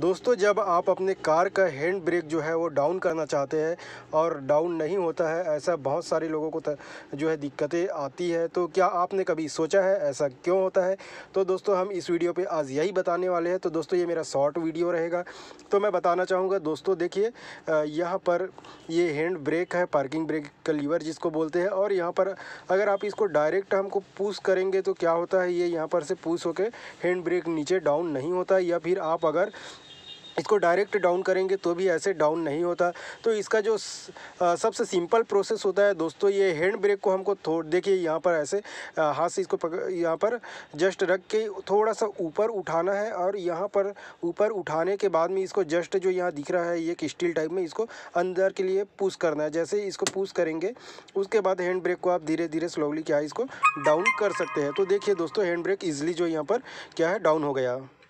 दोस्तों जब आप अपने कार का हैंड ब्रेक जो है वो डाउन करना चाहते हैं और डाउन नहीं होता है ऐसा बहुत सारे लोगों को जो है दिक्कतें आती है तो क्या आपने कभी सोचा है ऐसा क्यों होता है तो दोस्तों हम इस वीडियो पे आज यही बताने वाले हैं तो दोस्तों ये मेरा शॉर्ट वीडियो रहेगा तो मैं बताना चाहूँगा दोस्तों देखिए यहाँ पर ये हैंड ब्रेक है पार्किंग ब्रेक का लीवर जिसको बोलते हैं और यहाँ पर अगर आप इसको डायरेक्ट हमको पूस करेंगे तो क्या होता है ये यहाँ पर से पूस होकर हैंड ब्रेक नीचे डाउन नहीं होता या फिर आप अगर इसको डायरेक्ट डाउन करेंगे तो भी ऐसे डाउन नहीं होता तो इसका जो सबसे सिंपल प्रोसेस होता है दोस्तों ये हैंड ब्रेक को हमको थोड़ देखिए यहाँ पर ऐसे हाथ से इसको पकड़ यहाँ पर जस्ट रख के थोड़ा सा ऊपर उठाना है और यहाँ पर ऊपर उठाने के बाद में इसको जस्ट जो यहाँ दिख रहा है ये स्टील टाइप में इसको अंदर के लिए पूस करना है जैसे इसको पूस करेंगे उसके बाद हैंड ब्रेक को आप धीरे धीरे स्लोली क्या है इसको डाउन कर सकते हैं तो देखिए दोस्तों हैंड ब्रेक ईजिली जो यहाँ पर क्या है डाउन हो गया